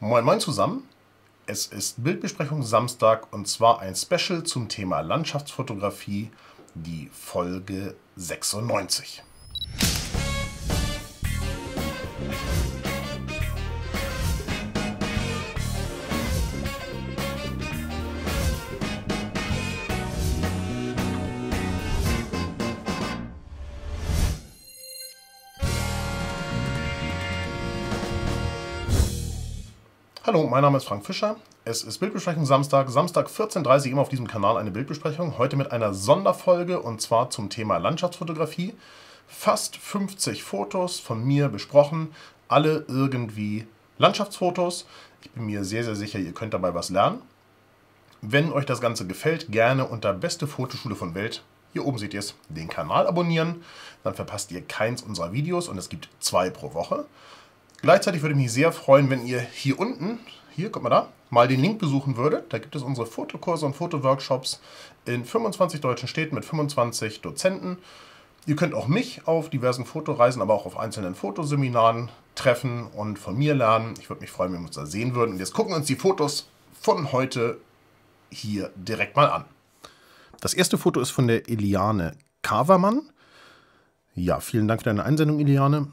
Moin Moin zusammen. Es ist Bildbesprechung Samstag und zwar ein Special zum Thema Landschaftsfotografie, die Folge 96. Hallo, mein Name ist Frank Fischer. Es ist Bildbesprechung Samstag. Samstag 14.30 Uhr immer auf diesem Kanal eine Bildbesprechung. Heute mit einer Sonderfolge und zwar zum Thema Landschaftsfotografie. Fast 50 Fotos von mir besprochen, alle irgendwie Landschaftsfotos. Ich bin mir sehr, sehr sicher, ihr könnt dabei was lernen. Wenn euch das Ganze gefällt, gerne unter Beste Fotoschule von Welt. Hier oben seht ihr es, den Kanal abonnieren, dann verpasst ihr keins unserer Videos und es gibt zwei pro Woche. Gleichzeitig würde ich mich sehr freuen, wenn ihr hier unten, hier, guck mal da, mal den Link besuchen würdet. Da gibt es unsere Fotokurse und Fotoworkshops in 25 deutschen Städten mit 25 Dozenten. Ihr könnt auch mich auf diversen Fotoreisen, aber auch auf einzelnen Fotoseminaren treffen und von mir lernen. Ich würde mich freuen, wenn wir uns da sehen würden. Und jetzt gucken wir uns die Fotos von heute hier direkt mal an. Das erste Foto ist von der Eliane Kavermann. Ja, vielen Dank für deine Einsendung, Eliane.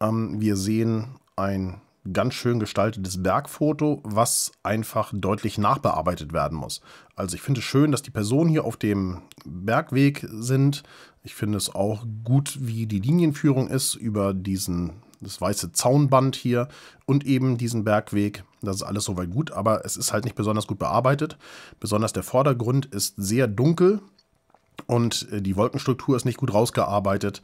Ähm, wir sehen ein ganz schön gestaltetes Bergfoto, was einfach deutlich nachbearbeitet werden muss. Also ich finde es schön, dass die Personen hier auf dem Bergweg sind. Ich finde es auch gut, wie die Linienführung ist über diesen das weiße Zaunband hier und eben diesen Bergweg. Das ist alles soweit gut, aber es ist halt nicht besonders gut bearbeitet. Besonders der Vordergrund ist sehr dunkel und äh, die Wolkenstruktur ist nicht gut rausgearbeitet.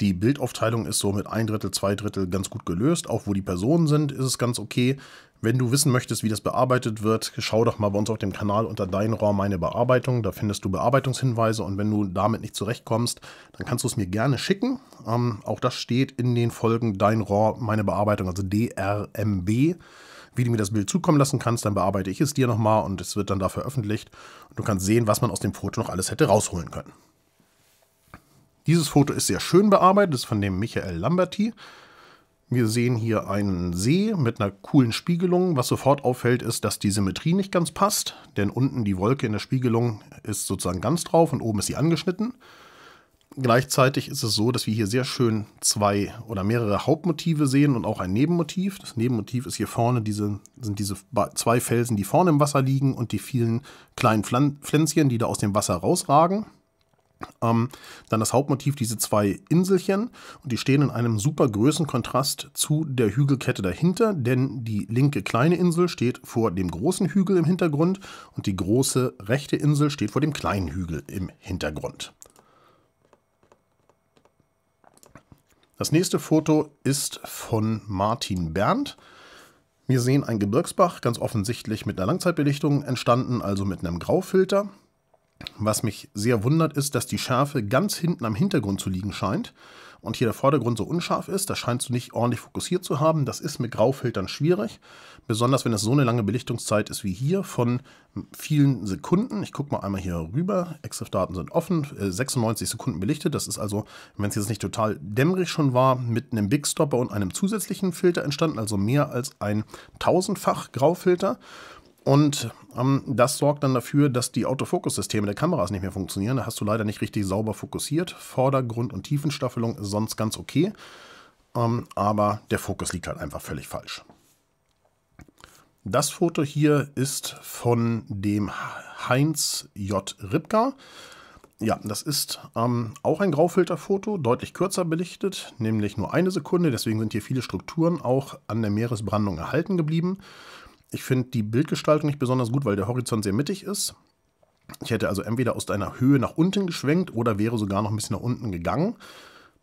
Die Bildaufteilung ist so mit ein Drittel, zwei Drittel ganz gut gelöst. Auch wo die Personen sind, ist es ganz okay. Wenn du wissen möchtest, wie das bearbeitet wird, schau doch mal bei uns auf dem Kanal unter Dein Raw meine Bearbeitung. Da findest du Bearbeitungshinweise und wenn du damit nicht zurechtkommst, dann kannst du es mir gerne schicken. Ähm, auch das steht in den Folgen Dein Raw meine Bearbeitung, also DRMB wie du mir das Bild zukommen lassen kannst, dann bearbeite ich es dir nochmal und es wird dann da veröffentlicht. Und du kannst sehen, was man aus dem Foto noch alles hätte rausholen können. Dieses Foto ist sehr schön bearbeitet, ist von dem Michael Lamberti. Wir sehen hier einen See mit einer coolen Spiegelung. Was sofort auffällt, ist, dass die Symmetrie nicht ganz passt, denn unten die Wolke in der Spiegelung ist sozusagen ganz drauf und oben ist sie angeschnitten. Gleichzeitig ist es so, dass wir hier sehr schön zwei oder mehrere Hauptmotive sehen und auch ein Nebenmotiv. Das Nebenmotiv ist hier vorne, diese, sind diese zwei Felsen, die vorne im Wasser liegen und die vielen kleinen Pflänzchen, die da aus dem Wasser rausragen. Ähm, dann das Hauptmotiv, diese zwei Inselchen. Und die stehen in einem super Größenkontrast zu der Hügelkette dahinter, denn die linke kleine Insel steht vor dem großen Hügel im Hintergrund und die große rechte Insel steht vor dem kleinen Hügel im Hintergrund. Das nächste Foto ist von Martin Berndt. Wir sehen einen Gebirgsbach, ganz offensichtlich mit einer Langzeitbelichtung entstanden, also mit einem Graufilter. Was mich sehr wundert, ist, dass die Schärfe ganz hinten am Hintergrund zu liegen scheint und hier der Vordergrund so unscharf ist. Da scheinst du nicht ordentlich fokussiert zu haben. Das ist mit Graufiltern schwierig, besonders wenn es so eine lange Belichtungszeit ist wie hier von vielen Sekunden. Ich gucke mal einmal hier rüber. EXIF-Daten sind offen, 96 äh, Sekunden belichtet. Das ist also, wenn es jetzt nicht total dämmerig schon war, mit einem Big Stopper und einem zusätzlichen Filter entstanden, also mehr als ein tausendfach Graufilter. Und ähm, das sorgt dann dafür, dass die Autofokussysteme der Kameras nicht mehr funktionieren. Da hast du leider nicht richtig sauber fokussiert. Vordergrund- und Tiefenstaffelung ist sonst ganz okay. Ähm, aber der Fokus liegt halt einfach völlig falsch. Das Foto hier ist von dem Heinz J. Ripka. Ja, das ist ähm, auch ein Graufilterfoto, deutlich kürzer belichtet, nämlich nur eine Sekunde. Deswegen sind hier viele Strukturen auch an der Meeresbrandung erhalten geblieben. Ich finde die Bildgestaltung nicht besonders gut, weil der Horizont sehr mittig ist. Ich hätte also entweder aus einer Höhe nach unten geschwenkt oder wäre sogar noch ein bisschen nach unten gegangen.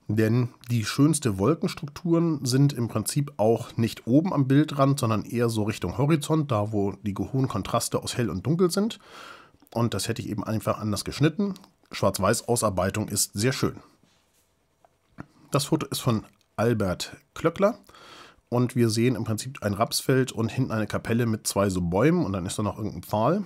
Denn die schönsten Wolkenstrukturen sind im Prinzip auch nicht oben am Bildrand, sondern eher so Richtung Horizont, da wo die hohen Kontraste aus hell und dunkel sind. Und das hätte ich eben einfach anders geschnitten. Schwarz-Weiß-Ausarbeitung ist sehr schön. Das Foto ist von Albert Klöckler und wir sehen im Prinzip ein Rapsfeld und hinten eine Kapelle mit zwei so Bäumen und dann ist da noch irgendein Pfahl.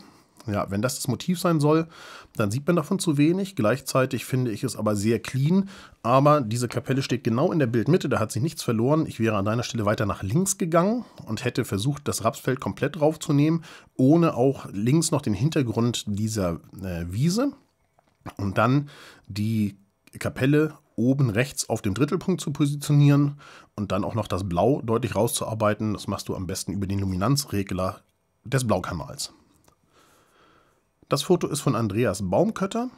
Ja, wenn das das Motiv sein soll, dann sieht man davon zu wenig. Gleichzeitig finde ich es aber sehr clean. Aber diese Kapelle steht genau in der Bildmitte, da hat sich nichts verloren. Ich wäre an deiner Stelle weiter nach links gegangen und hätte versucht, das Rapsfeld komplett draufzunehmen, ohne auch links noch den Hintergrund dieser äh, Wiese. Und dann die Kapelle oben rechts auf dem Drittelpunkt zu positionieren und dann auch noch das Blau deutlich rauszuarbeiten. Das machst du am besten über den Luminanzregler des Blaukanals. Das Foto ist von Andreas Baumkötter.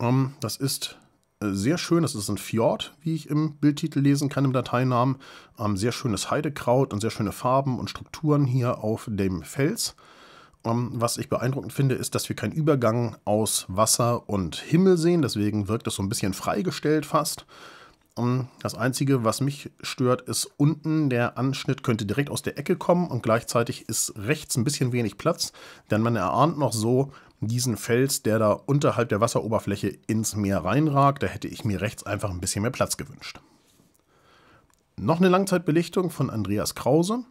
Ähm, das ist äh, sehr schön, das ist ein Fjord, wie ich im Bildtitel lesen kann, im Dateinamen. Ähm, sehr schönes Heidekraut und sehr schöne Farben und Strukturen hier auf dem Fels. Ähm, was ich beeindruckend finde, ist, dass wir keinen Übergang aus Wasser und Himmel sehen. Deswegen wirkt es so ein bisschen freigestellt fast. Ähm, das Einzige, was mich stört, ist unten der Anschnitt könnte direkt aus der Ecke kommen und gleichzeitig ist rechts ein bisschen wenig Platz, denn man erahnt noch so diesen Fels, der da unterhalb der Wasseroberfläche ins Meer reinragt. Da hätte ich mir rechts einfach ein bisschen mehr Platz gewünscht. Noch eine Langzeitbelichtung von Andreas Krause.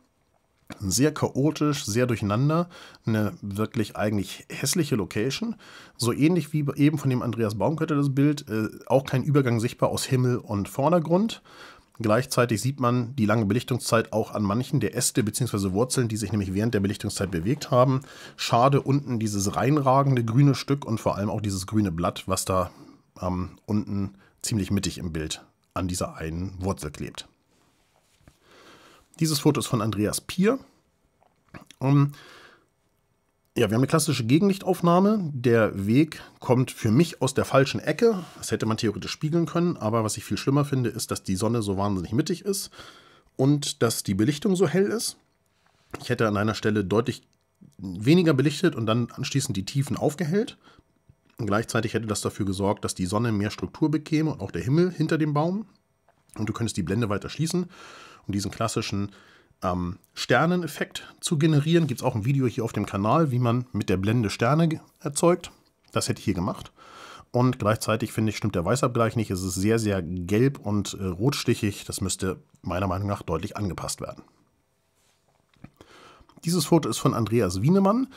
Sehr chaotisch, sehr durcheinander, eine wirklich eigentlich hässliche Location. So ähnlich wie eben von dem Andreas Baumkötter das Bild, äh, auch kein Übergang sichtbar aus Himmel und Vordergrund. Gleichzeitig sieht man die lange Belichtungszeit auch an manchen der Äste bzw. Wurzeln, die sich nämlich während der Belichtungszeit bewegt haben. Schade unten dieses reinragende grüne Stück und vor allem auch dieses grüne Blatt, was da ähm, unten ziemlich mittig im Bild an dieser einen Wurzel klebt. Dieses Foto ist von Andreas Pier. Um, ähm, ja, wir haben eine klassische Gegenlichtaufnahme. Der Weg kommt für mich aus der falschen Ecke. Das hätte man theoretisch spiegeln können, aber was ich viel schlimmer finde, ist, dass die Sonne so wahnsinnig mittig ist und dass die Belichtung so hell ist. Ich hätte an einer Stelle deutlich weniger belichtet und dann anschließend die Tiefen aufgehellt. gleichzeitig hätte das dafür gesorgt, dass die Sonne mehr Struktur bekäme und auch der Himmel hinter dem Baum. Und du könntest die Blende weiter schließen um diesen klassischen ähm, Sterneneffekt zu generieren. Gibt es auch ein Video hier auf dem Kanal, wie man mit der Blende Sterne erzeugt. Das hätte ich hier gemacht. Und gleichzeitig finde ich, stimmt der Weißabgleich nicht. Es ist sehr, sehr gelb und äh, rotstichig. Das müsste meiner Meinung nach deutlich angepasst werden. Dieses Foto ist von Andreas Wienemann.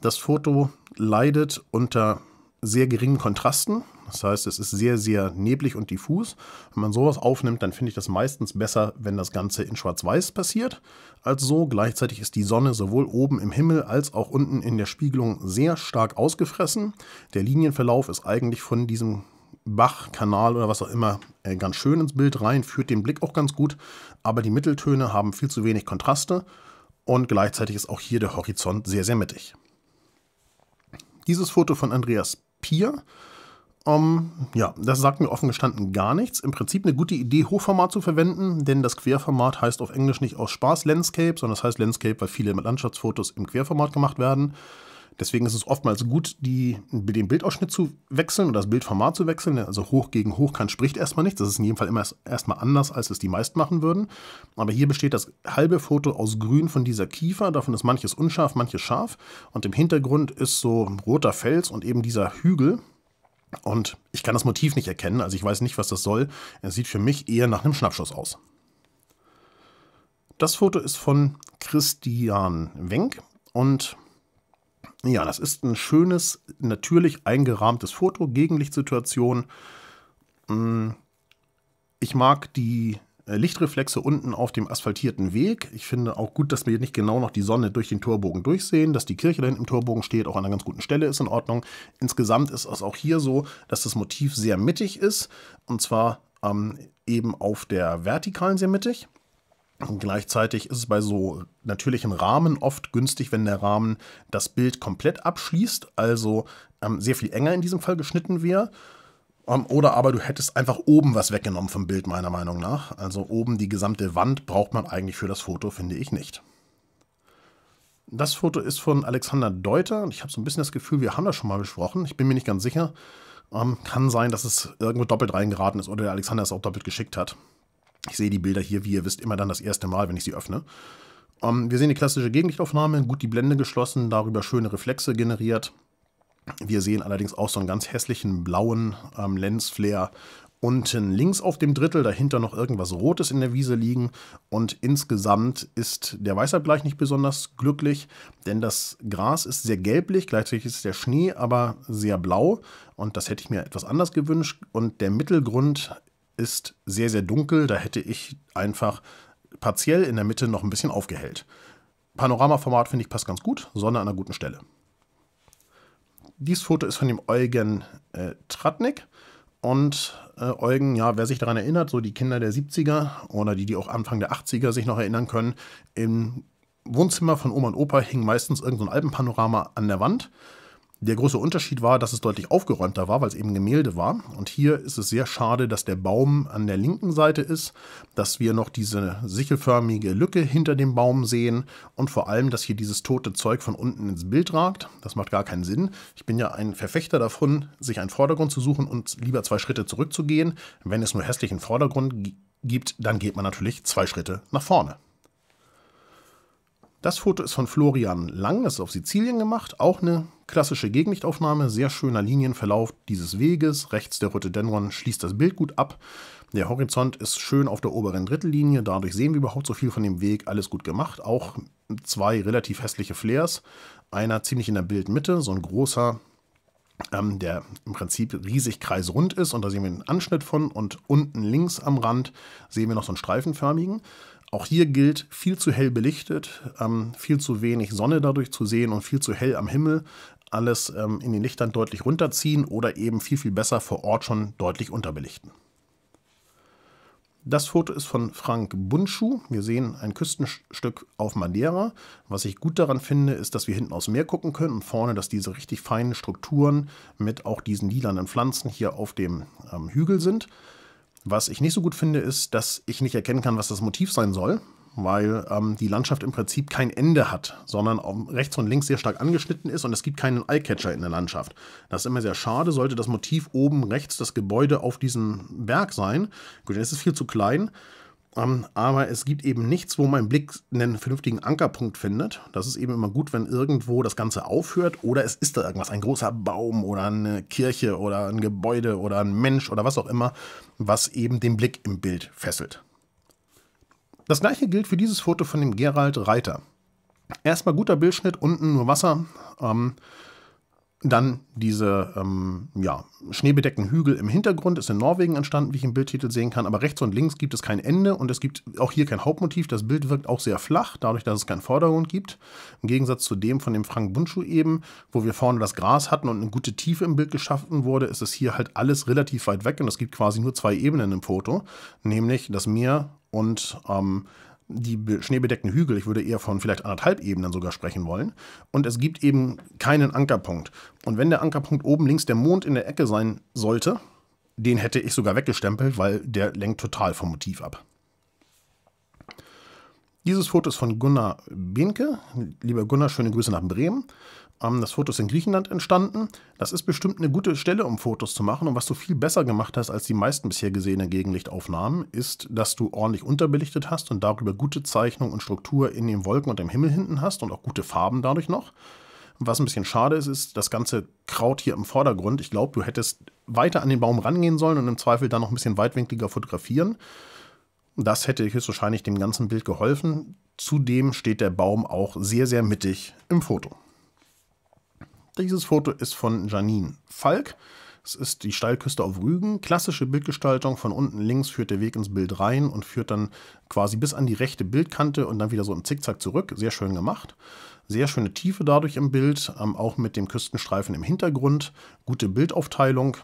Das Foto leidet unter sehr geringen Kontrasten. Das heißt, es ist sehr, sehr neblig und diffus. Wenn man sowas aufnimmt, dann finde ich das meistens besser, wenn das Ganze in Schwarz-Weiß passiert, als so. Gleichzeitig ist die Sonne sowohl oben im Himmel als auch unten in der Spiegelung sehr stark ausgefressen. Der Linienverlauf ist eigentlich von diesem Bach, Kanal oder was auch immer äh, ganz schön ins Bild rein, führt den Blick auch ganz gut, aber die Mitteltöne haben viel zu wenig Kontraste und gleichzeitig ist auch hier der Horizont sehr, sehr mittig. Dieses Foto von Andreas Papier. Um, ähm, ja, das sagt mir offen gestanden gar nichts. Im Prinzip eine gute Idee, Hochformat zu verwenden, denn das Querformat heißt auf Englisch nicht aus Spaß Landscape, sondern es das heißt Landscape, weil viele Landschaftsfotos im Querformat gemacht werden. Deswegen ist es oftmals gut, die, den Bildausschnitt zu wechseln oder das Bildformat zu wechseln. Also hoch gegen hoch kann spricht erstmal nichts. Das ist in jedem Fall immer erstmal anders, als es die meisten machen würden. Aber hier besteht das halbe Foto aus Grün von dieser Kiefer. Davon ist manches unscharf, manches scharf. Und im Hintergrund ist so roter Fels und eben dieser Hügel. Und ich kann das Motiv nicht erkennen, also ich weiß nicht, was das soll. Es sieht für mich eher nach einem Schnappschuss aus. Das Foto ist von Christian Wenk und ja, das ist ein schönes, natürlich eingerahmtes Foto, Gegenlichtsituation. Mm, ich mag die äh, Lichtreflexe unten auf dem asphaltierten Weg. Ich finde auch gut, dass wir nicht genau noch die Sonne durch den Torbogen durchsehen, dass die Kirche da hinten im Torbogen steht, auch an einer ganz guten Stelle ist in Ordnung. Insgesamt ist es auch hier so, dass das Motiv sehr mittig ist und zwar ähm, eben auf der vertikalen sehr mittig. Und gleichzeitig ist es bei so natürlichen Rahmen oft günstig, wenn der Rahmen das Bild komplett abschließt, also ähm, sehr viel enger in diesem Fall geschnitten wäre. Ähm, oder aber du hättest einfach oben was weggenommen vom Bild, meiner Meinung nach. Also oben die gesamte Wand braucht man eigentlich für das Foto, finde ich nicht. Das Foto ist von Alexander Deuter. und Ich habe so ein bisschen das Gefühl, wir haben das schon mal besprochen. Ich bin mir nicht ganz sicher. Ähm, kann sein, dass es irgendwo doppelt reingeraten ist oder der Alexander es auch doppelt geschickt hat. Ich sehe die Bilder hier, wie ihr wisst, immer dann das erste Mal, wenn ich sie öffne. Um, ähm, wir sehen die klassische Gegenlichtaufnahme, gut die Blende geschlossen, darüber schöne Reflexe generiert. Wir sehen allerdings auch so einen ganz hässlichen blauen ähm, Lensflare unten links auf dem Drittel, dahinter noch irgendwas Rotes in der Wiese liegen und insgesamt ist der Weißabgleich nicht besonders glücklich, denn das Gras ist sehr gelblich, gleichzeitig ist der Schnee aber sehr blau und das hätte ich mir etwas anders gewünscht und der Mittelgrund ist sehr, sehr dunkel. Da hätte ich einfach partiell in der Mitte noch ein bisschen aufgehellt. Panoramaformat finde ich passt ganz gut, Sonne an einer guten Stelle. Dieses Foto ist von dem Eugen äh, Tratnik. Und äh, Eugen, ja, wer sich daran erinnert, so die Kinder der 70er oder die, die auch Anfang der 80er sich noch erinnern können, im Wohnzimmer von Oma und Opa hing meistens irgendein so Alpenpanorama an der Wand. Der große Unterschied war, dass es deutlich aufgeräumter war, weil es eben Gemälde war. Und hier ist es sehr schade, dass der Baum an der linken Seite ist, dass wir noch diese sichelförmige Lücke hinter dem Baum sehen und vor allem, dass hier dieses tote Zeug von unten ins Bild ragt. Das macht gar keinen Sinn. Ich bin ja ein Verfechter davon, sich einen Vordergrund zu suchen und lieber zwei Schritte zurückzugehen. Wenn es nur hässlichen Vordergrund gibt, dann geht man natürlich zwei Schritte nach vorne. Das Foto ist von Florian Lang, das ist auf Sizilien gemacht. Auch eine klassische Gegenlichtaufnahme, sehr schöner Linienverlauf dieses Weges. Rechts der Rhododendron schließt das Bild gut ab. Der Horizont ist schön auf der oberen Drittellinie, dadurch sehen wir überhaupt so viel von dem Weg, alles gut gemacht. Auch zwei relativ hässliche Flares, einer ziemlich in der Bildmitte, so ein großer ähm, der im Prinzip riesig kreisrund ist und da sehen wir einen Anschnitt von und unten links am Rand sehen wir noch so einen streifenförmigen. Auch hier gilt, viel zu hell belichtet, ähm, viel zu wenig Sonne dadurch zu sehen und viel zu hell am Himmel. Alles ähm, in den Lichtern deutlich runterziehen oder eben viel, viel besser vor Ort schon deutlich unterbelichten. Das Foto ist von Frank Bunschuh. Wir sehen ein Küstenstück auf Madeira. Was ich gut daran finde, ist, dass wir hinten aufs Meer gucken können und vorne, dass diese richtig feinen Strukturen mit auch diesen lilanen Pflanzen hier auf dem ähm, Hügel sind. Was ich nicht so gut finde, ist, dass ich nicht erkennen kann, was das Motiv sein soll, weil ähm, die Landschaft im Prinzip kein Ende hat, sondern rechts und links sehr stark angeschnitten ist und es gibt keinen Eyecatcher in der Landschaft. Das ist immer sehr schade, sollte das Motiv oben rechts das Gebäude auf diesem Berg sein. Gut, dann ist es viel zu klein ähm, aber es gibt eben nichts, wo mein Blick einen vernünftigen Ankerpunkt findet. Das ist eben immer gut, wenn irgendwo das Ganze aufhört oder es ist da irgendwas, ein großer Baum oder eine Kirche oder ein Gebäude oder ein Mensch oder was auch immer, was eben den Blick im Bild fesselt. Das gleiche gilt für dieses Foto von dem Gerald Reiter. Erstmal guter Bildschnitt, unten nur Wasser. Ähm, dann diese ähm, ja, schneebedeckten Hügel im Hintergrund, ist in Norwegen entstanden, wie ich im Bildtitel sehen kann, aber rechts und links gibt es kein Ende und es gibt auch hier kein Hauptmotiv. Das Bild wirkt auch sehr flach, dadurch, dass es keinen Vordergrund gibt. Im Gegensatz zu dem von dem Frank Buntschuh eben, wo wir vorne das Gras hatten und eine gute Tiefe im Bild geschaffen wurde, ist es hier halt alles relativ weit weg und es gibt quasi nur zwei Ebenen im Foto, nämlich das Meer und ähm, die schneebedeckten Hügel, ich würde eher von vielleicht anderthalb Ebenen sogar sprechen wollen. Und es gibt eben keinen Ankerpunkt. Und wenn der Ankerpunkt oben links der Mond in der Ecke sein sollte, den hätte ich sogar weggestempelt, weil der lenkt total vom Motiv ab. Dieses Foto ist von Gunnar Behnke. Lieber Gunnar, schöne Grüße nach Bremen. Ähm, das Foto ist in Griechenland entstanden. Das ist bestimmt eine gute Stelle, um Fotos zu machen. Und was du viel besser gemacht hast als die meisten bisher gesehenen Gegenlichtaufnahmen, ist, dass du ordentlich unterbelichtet hast und darüber gute Zeichnung und Struktur in den Wolken und im Himmel hinten hast und auch gute Farben dadurch noch. Was ein bisschen schade ist, ist das ganze Kraut hier im Vordergrund. Ich glaube, du hättest weiter an den Baum rangehen sollen und im Zweifel dann noch ein bisschen weitwinkliger fotografieren. Das hätte höchstwahrscheinlich dem ganzen Bild geholfen. Zudem steht der Baum auch sehr, sehr mittig im Foto. Dieses Foto ist von Janine Falk. Es ist die Steilküste auf Rügen. Klassische Bildgestaltung. Von unten links führt der Weg ins Bild rein und führt dann quasi bis an die rechte Bildkante und dann wieder so im Zickzack zurück. Sehr schön gemacht. Sehr schöne Tiefe dadurch im Bild, ähm, auch mit dem Küstenstreifen im Hintergrund. Gute Bildaufteilung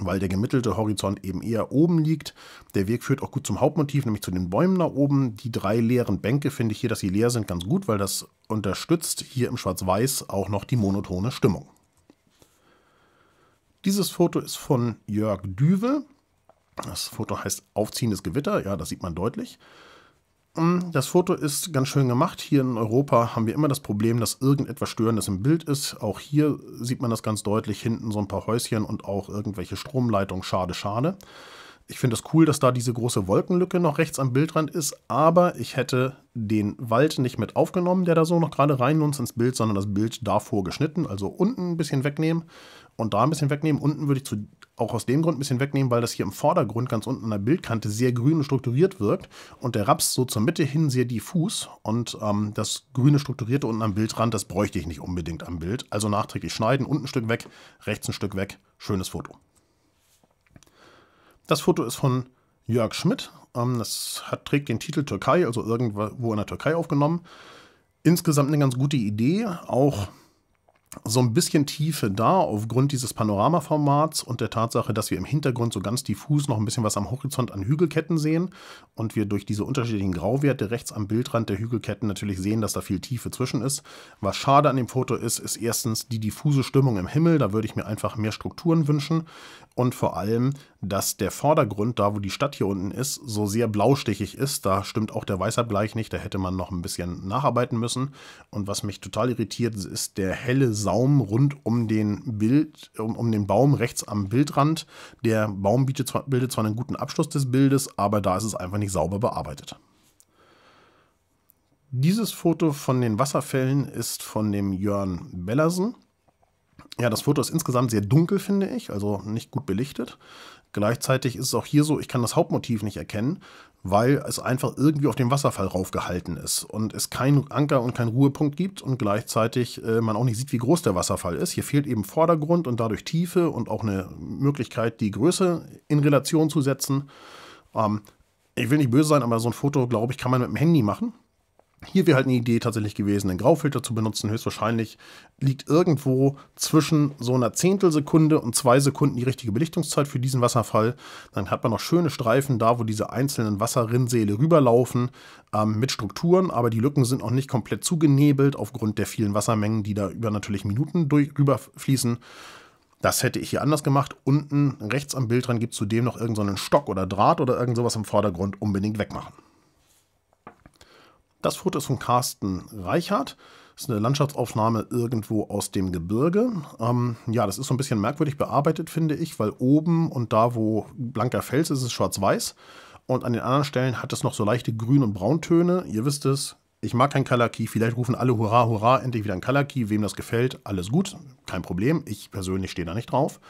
weil der gemittelte Horizont eben eher oben liegt. Der Weg führt auch gut zum Hauptmotiv, nämlich zu den Bäumen da oben. Die drei leeren Bänke finde ich hier, dass sie leer sind, ganz gut, weil das unterstützt hier im Schwarz-Weiß auch noch die monotone Stimmung. Dieses Foto ist von Jörg Düwe. Das Foto heißt Aufziehendes Gewitter, ja, das sieht man deutlich. Mm, das Foto ist ganz schön gemacht. Hier in Europa haben wir immer das Problem, dass irgendetwas Störendes im Bild ist. Auch hier sieht man das ganz deutlich. Hinten so ein paar Häuschen und auch irgendwelche Stromleitungen. Schade, schade. Ich finde es das cool, dass da diese große Wolkenlücke noch rechts am Bildrand ist, aber ich hätte den Wald nicht mit aufgenommen, der da so noch gerade rein uns ins Bild, sondern das Bild davor geschnitten, also unten ein bisschen wegnehmen und da ein bisschen wegnehmen. Unten würde ich zu auch aus dem Grund ein bisschen wegnehmen, weil das hier im Vordergrund ganz unten an der Bildkante sehr grün und strukturiert wirkt und der Raps so zur Mitte hin sehr diffus und ähm, das grüne strukturierte unten am Bildrand, das bräuchte ich nicht unbedingt am Bild. Also nachträglich schneiden, unten ein Stück weg, rechts ein Stück weg, schönes Foto. Das Foto ist von Jörg Schmidt. Ähm, das hat, trägt den Titel Türkei, also irgendwo in der Türkei aufgenommen. Insgesamt eine ganz gute Idee, auch so ein bisschen Tiefe da aufgrund dieses Panoramaformats und der Tatsache, dass wir im Hintergrund so ganz diffus noch ein bisschen was am Horizont an Hügelketten sehen und wir durch diese unterschiedlichen Grauwerte rechts am Bildrand der Hügelketten natürlich sehen, dass da viel Tiefe zwischen ist. Was schade an dem Foto ist, ist erstens die diffuse Stimmung im Himmel, da würde ich mir einfach mehr Strukturen wünschen und vor allem, dass der Vordergrund, da wo die Stadt hier unten ist, so sehr blaustichig ist. Da stimmt auch der Weißabgleich nicht, da hätte man noch ein bisschen nacharbeiten müssen. Und was mich total irritiert, ist der helle Saum rund um den Bild, um, um den Baum rechts am Bildrand. Der Baum bietet zwar, bildet zwar einen guten Abschluss des Bildes, aber da ist es einfach nicht sauber bearbeitet. Dieses Foto von den Wasserfällen ist von dem Jörn Bellersen. Ja, das Foto ist insgesamt sehr dunkel, finde ich, also nicht gut belichtet. Gleichzeitig ist es auch hier so, ich kann das Hauptmotiv nicht erkennen, weil es einfach irgendwie auf dem Wasserfall raufgehalten ist und es keinen Anker und keinen Ruhepunkt gibt und gleichzeitig äh, man auch nicht sieht, wie groß der Wasserfall ist. Hier fehlt eben Vordergrund und dadurch Tiefe und auch eine Möglichkeit, die Größe in Relation zu setzen. Ähm, ich will nicht böse sein, aber so ein Foto, glaube ich, kann man mit dem Handy machen. Hier wäre halt eine Idee tatsächlich gewesen, einen Graufilter zu benutzen. Höchstwahrscheinlich liegt irgendwo zwischen so einer Zehntelsekunde und zwei Sekunden die richtige Belichtungszeit für diesen Wasserfall. Dann hat man noch schöne Streifen da, wo diese einzelnen Wasserrinnsäle rüberlaufen ähm, mit Strukturen, aber die Lücken sind noch nicht komplett zugenebelt aufgrund der vielen Wassermengen, die da über natürlich Minuten durch, rüberfließen. Das hätte ich hier anders gemacht. Unten rechts am Bildrand gibt es zudem noch irgendeinen so Stock oder Draht oder irgend sowas im Vordergrund unbedingt wegmachen. Das Foto ist von Carsten Reichert. Das ist eine Landschaftsaufnahme irgendwo aus dem Gebirge. Ähm, ja, das ist so ein bisschen merkwürdig bearbeitet, finde ich, weil oben und da, wo blanker Fels ist, ist es schwarz-weiß. Und an den anderen Stellen hat es noch so leichte Grün- und Brauntöne. Ihr wisst es, ich mag kein Kalaki. Vielleicht rufen alle Hurra, Hurra, endlich wieder ein Kalaki. Wem das gefällt, alles gut, kein Problem. Ich persönlich stehe da nicht drauf.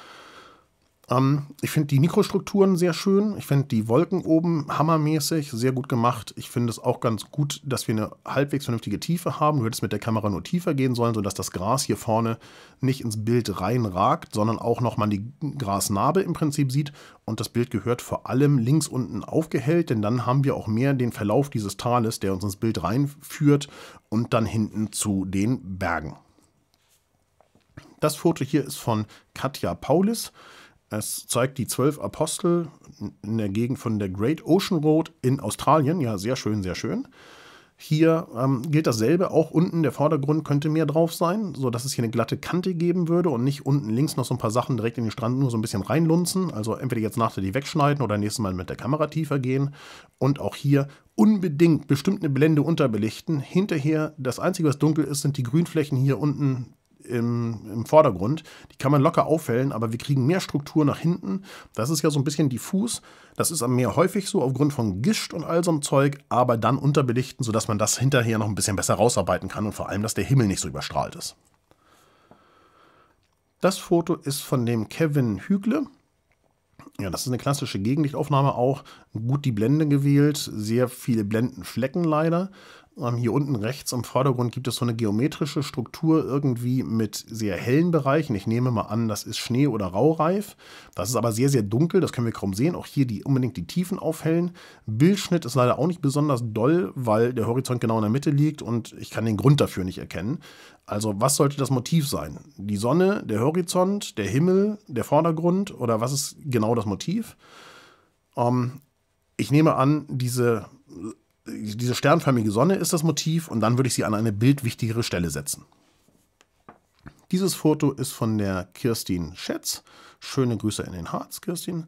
Ähm, ich finde die Mikrostrukturen sehr schön. Ich finde die Wolken oben hammermäßig, sehr gut gemacht. Ich finde es auch ganz gut, dass wir eine halbwegs vernünftige Tiefe haben. Du hättest mit der Kamera nur tiefer gehen sollen, sodass das Gras hier vorne nicht ins Bild reinragt, sondern auch nochmal die Grasnarbe im Prinzip sieht. Und das Bild gehört vor allem links unten aufgehellt, denn dann haben wir auch mehr den Verlauf dieses Tales, der uns ins Bild reinführt und dann hinten zu den Bergen. Das Foto hier ist von Katja Paulis. Es zeigt die zwölf Apostel in der Gegend von der Great Ocean Road in Australien. Ja, sehr schön, sehr schön. Hier ähm, gilt dasselbe, auch unten der Vordergrund könnte mehr drauf sein, sodass es hier eine glatte Kante geben würde und nicht unten links noch so ein paar Sachen direkt in den Strand nur so ein bisschen reinlunzen. Also entweder jetzt nachher die wegschneiden oder nächstes Mal mit der Kamera tiefer gehen. Und auch hier unbedingt bestimmt eine Blende unterbelichten. Hinterher, das Einzige, was dunkel ist, sind die Grünflächen hier unten im, im, Vordergrund. Die kann man locker auffällen, aber wir kriegen mehr Struktur nach hinten. Das ist ja so ein bisschen diffus. Das ist am Meer häufig so aufgrund von Gischt und all so einem Zeug, aber dann unterbelichten, sodass man das hinterher noch ein bisschen besser rausarbeiten kann und vor allem, dass der Himmel nicht so überstrahlt ist. Das Foto ist von dem Kevin Hügle. Ja, das ist eine klassische Gegenlichtaufnahme auch. Gut die Blende gewählt, sehr viele Blendenflecken leider. Ähm, hier unten rechts im Vordergrund gibt es so eine geometrische Struktur irgendwie mit sehr hellen Bereichen. Ich nehme mal an, das ist Schnee oder Raureif. Das ist aber sehr, sehr dunkel, das können wir kaum sehen. Auch hier die, unbedingt die Tiefen aufhellen. Bildschnitt ist leider auch nicht besonders doll, weil der Horizont genau in der Mitte liegt und ich kann den Grund dafür nicht erkennen. Also was sollte das Motiv sein? Die Sonne, der Horizont, der Himmel, der Vordergrund oder was ist genau das Motiv? Ähm, ich nehme an, diese diese sternförmige Sonne ist das Motiv und dann würde ich sie an eine bildwichtigere Stelle setzen. Dieses Foto ist von der Kirstin Schätz. Schöne Grüße in den Harz, Kirstin.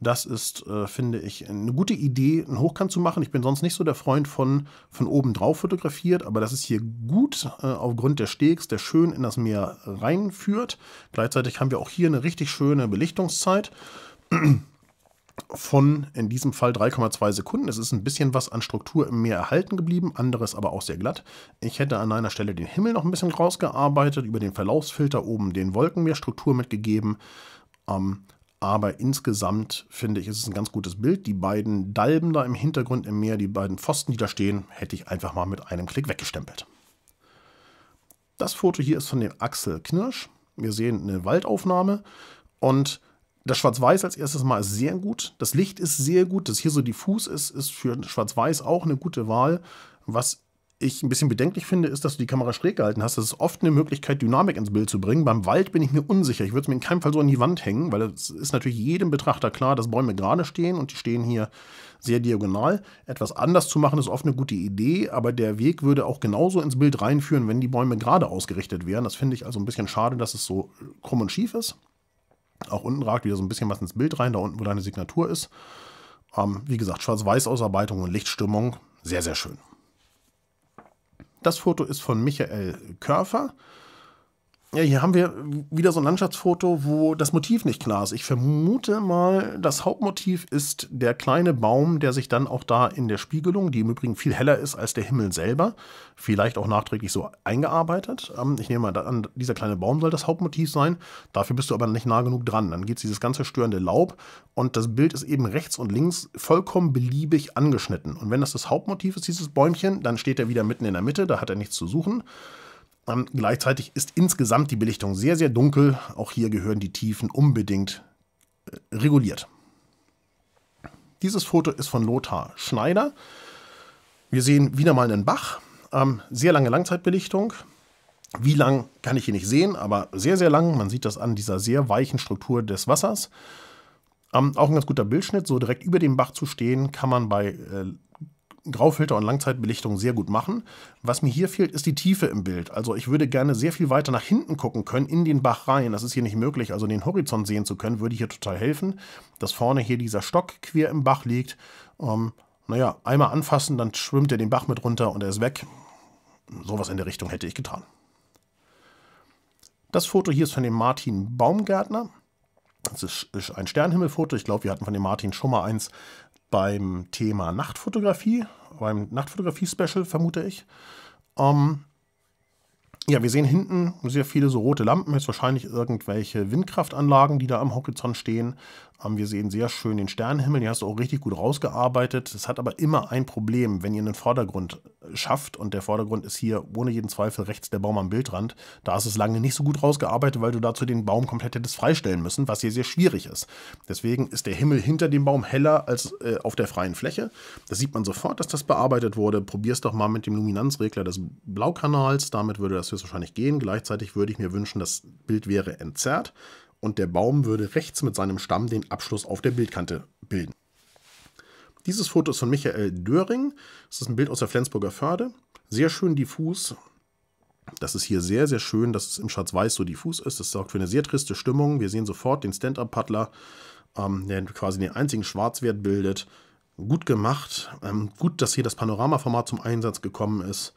Das ist, äh, finde ich, eine gute Idee, einen Hochkant zu machen. Ich bin sonst nicht so der Freund von von oben drauf fotografiert, aber das ist hier gut äh, aufgrund der Stegs, der schön in das Meer reinführt. Gleichzeitig haben wir auch hier eine richtig schöne Belichtungszeit von in diesem Fall 3,2 Sekunden. Es ist ein bisschen was an Struktur im Meer erhalten geblieben, anderes aber auch sehr glatt. Ich hätte an einer Stelle den Himmel noch ein bisschen rausgearbeitet, über den Verlaufsfilter oben den Wolkenmeerstruktur mitgegeben. Ähm, aber insgesamt finde ich, ist es ein ganz gutes Bild. Die beiden Dalben da im Hintergrund im Meer, die beiden Pfosten, die da stehen, hätte ich einfach mal mit einem Klick weggestempelt. Das Foto hier ist von dem Axel Knirsch. Wir sehen eine Waldaufnahme und das Schwarz-Weiß als erstes Mal ist sehr gut. Das Licht ist sehr gut. Dass hier so diffus ist, ist für Schwarz-Weiß auch eine gute Wahl. Was ich ein bisschen bedenklich finde, ist, dass du die Kamera schräg gehalten hast. Das ist oft eine Möglichkeit, Dynamik ins Bild zu bringen. Beim Wald bin ich mir unsicher. Ich würde es mir in keinem Fall so an die Wand hängen, weil es ist natürlich jedem Betrachter klar, dass Bäume gerade stehen und die stehen hier sehr diagonal. Etwas anders zu machen ist oft eine gute Idee, aber der Weg würde auch genauso ins Bild reinführen, wenn die Bäume gerade ausgerichtet wären. Das finde ich also ein bisschen schade, dass es so krumm und schief ist. Auch unten ragt wieder so ein bisschen was ins Bild rein, da unten, wo deine Signatur ist. Ähm, wie gesagt, Schwarz-Weiß-Ausarbeitung und Lichtstimmung, sehr, sehr schön. Das Foto ist von Michael Körfer. Ja, hier haben wir wieder so ein Landschaftsfoto, wo das Motiv nicht klar ist. Ich vermute mal, das Hauptmotiv ist der kleine Baum, der sich dann auch da in der Spiegelung, die im Übrigen viel heller ist als der Himmel selber, vielleicht auch nachträglich so eingearbeitet. Ähm, ich nehme mal an, dieser kleine Baum soll das Hauptmotiv sein. Dafür bist du aber nicht nah genug dran. Dann geht es dieses ganze störende Laub und das Bild ist eben rechts und links vollkommen beliebig angeschnitten. Und wenn das das Hauptmotiv ist, dieses Bäumchen, dann steht er wieder mitten in der Mitte, da hat er nichts zu suchen. Ähm, gleichzeitig ist insgesamt die Belichtung sehr, sehr dunkel. Auch hier gehören die Tiefen unbedingt äh, reguliert. Dieses Foto ist von Lothar Schneider. Wir sehen wieder mal einen Bach. Ähm, sehr lange Langzeitbelichtung. Wie lang kann ich hier nicht sehen, aber sehr, sehr lang. Man sieht das an dieser sehr weichen Struktur des Wassers. Ähm, auch ein ganz guter Bildschnitt, so direkt über dem Bach zu stehen, kann man bei äh, Graufilter und Langzeitbelichtung sehr gut machen. Was mir hier fehlt, ist die Tiefe im Bild. Also ich würde gerne sehr viel weiter nach hinten gucken können, in den Bach rein. Das ist hier nicht möglich. Also den Horizont sehen zu können, würde hier total helfen. Dass vorne hier dieser Stock quer im Bach liegt. Ähm, naja, einmal anfassen, dann schwimmt er den Bach mit runter und er ist weg. Sowas in der Richtung hätte ich getan. Das Foto hier ist von dem Martin Baumgärtner. Das ist ein Sternhimmelfoto. Ich glaube, wir hatten von dem Martin schon mal eins beim Thema Nachtfotografie, beim Nachtfotografie-Special, vermute ich. Ähm, ja, wir sehen hinten sehr viele so rote Lampen, jetzt wahrscheinlich irgendwelche Windkraftanlagen, die da am Horizont stehen haben wir sehen sehr schön den Sternenhimmel, den hast du auch richtig gut rausgearbeitet. Es hat aber immer ein Problem, wenn ihr einen Vordergrund äh, schafft und der Vordergrund ist hier ohne jeden Zweifel rechts der Baum am Bildrand. Da ist es lange nicht so gut rausgearbeitet, weil du dazu den Baum komplett hättest freistellen müssen, was hier sehr schwierig ist. Deswegen ist der Himmel hinter dem Baum heller als äh, auf der freien Fläche. Das sieht man sofort, dass das bearbeitet wurde. Probier es doch mal mit dem Luminanzregler des Blaukanals. Damit würde das höchstwahrscheinlich gehen. Gleichzeitig würde ich mir wünschen, das Bild wäre entzerrt und der Baum würde rechts mit seinem Stamm den Abschluss auf der Bildkante bilden. Dieses Foto ist von Michael Döring. Das ist ein Bild aus der Flensburger Förde. Sehr schön diffus. Das ist hier sehr, sehr schön, dass es im Schwarz-Weiß so diffus ist. Das sorgt für eine sehr triste Stimmung. Wir sehen sofort den Stand-Up-Paddler, ähm, der quasi den einzigen Schwarzwert bildet. Gut gemacht. Ähm, gut, dass hier das Panoramaformat zum Einsatz gekommen ist.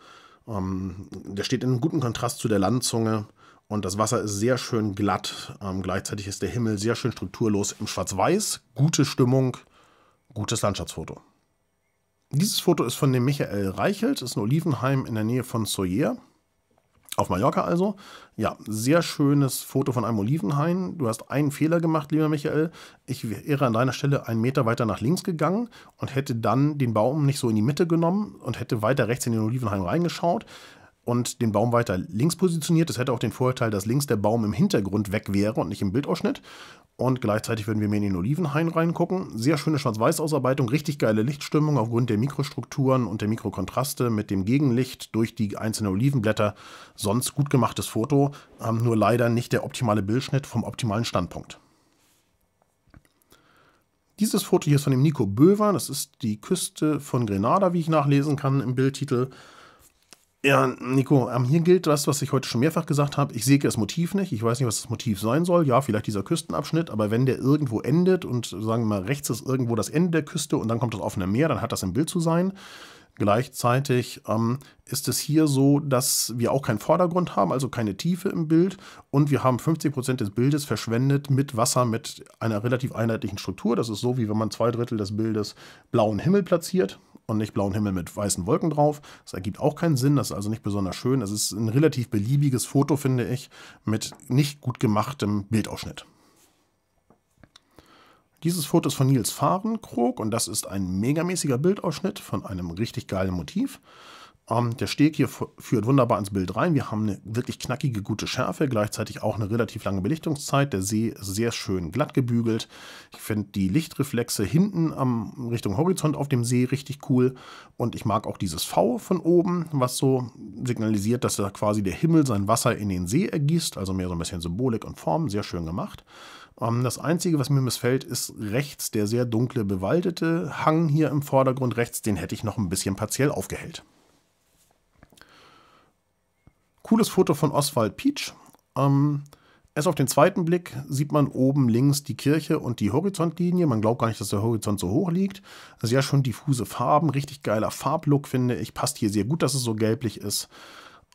Ähm, der steht in einem guten Kontrast zu der Landzunge und das Wasser ist sehr schön glatt. Ähm, gleichzeitig ist der Himmel sehr schön strukturlos im Schwarz-Weiß. Gute Stimmung, gutes Landschaftsfoto. Dieses Foto ist von dem Michael Reichelt, ist ein Olivenheim in der Nähe von Soyer. Auf Mallorca also. Ja, sehr schönes Foto von einem Olivenhain. Du hast einen Fehler gemacht, lieber Michael. Ich wäre an deiner Stelle einen Meter weiter nach links gegangen und hätte dann den Baum nicht so in die Mitte genommen und hätte weiter rechts in den Olivenhain reingeschaut und den Baum weiter links positioniert. Das hätte auch den Vorteil, dass links der Baum im Hintergrund weg wäre und nicht im Bildausschnitt. Und gleichzeitig würden wir mehr in den Olivenhain reingucken. Sehr schöne Schwarz-Weiß-Ausarbeitung, richtig geile Lichtstimmung aufgrund der Mikrostrukturen und der Mikrokontraste mit dem Gegenlicht durch die einzelnen Olivenblätter. Sonst gut gemachtes Foto, ähm, nur leider nicht der optimale Bildschnitt vom optimalen Standpunkt. Dieses Foto hier ist von dem Nico Böwer. Das ist die Küste von Grenada, wie ich nachlesen kann im Bildtitel. Ja, Nico, hier gilt das, was ich heute schon mehrfach gesagt habe. Ich sehe das Motiv nicht. Ich weiß nicht, was das Motiv sein soll. Ja, vielleicht dieser Küstenabschnitt, aber wenn der irgendwo endet und sagen wir mal, rechts ist irgendwo das Ende der Küste und dann kommt das offene Meer, dann hat das im Bild zu sein. Gleichzeitig ähm, ist es hier so, dass wir auch keinen Vordergrund haben, also keine Tiefe im Bild. Und wir haben 50% des Bildes verschwendet mit Wasser, mit einer relativ einheitlichen Struktur. Das ist so, wie wenn man zwei Drittel des Bildes blauen Himmel platziert und nicht blauen Himmel mit weißen Wolken drauf. Das ergibt auch keinen Sinn, das ist also nicht besonders schön. Es ist ein relativ beliebiges Foto, finde ich, mit nicht gut gemachtem Bildausschnitt. Dieses Foto ist von Nils Fahrenkrog und das ist ein megamäßiger Bildausschnitt von einem richtig geilen Motiv. Ähm, der Steg hier führt wunderbar ins Bild rein. Wir haben eine wirklich knackige, gute Schärfe, gleichzeitig auch eine relativ lange Belichtungszeit. Der See ist sehr schön glatt gebügelt. Ich finde die Lichtreflexe hinten am, Richtung Horizont auf dem See richtig cool. Und ich mag auch dieses V von oben, was so signalisiert, dass da quasi der Himmel sein Wasser in den See ergießt. Also mehr so ein bisschen Symbolik und Form. Sehr schön gemacht. Ähm, das Einzige, was mir missfällt, ist rechts der sehr dunkle bewaldete Hang hier im Vordergrund. Rechts, den hätte ich noch ein bisschen partiell aufgehellt. Cooles Foto von Oswald Peach. Ähm, erst auf den zweiten Blick sieht man oben links die Kirche und die Horizontlinie. Man glaubt gar nicht, dass der Horizont so hoch liegt. Sehr also schön diffuse Farben, richtig geiler Farblook finde ich. Passt hier sehr gut, dass es so gelblich ist.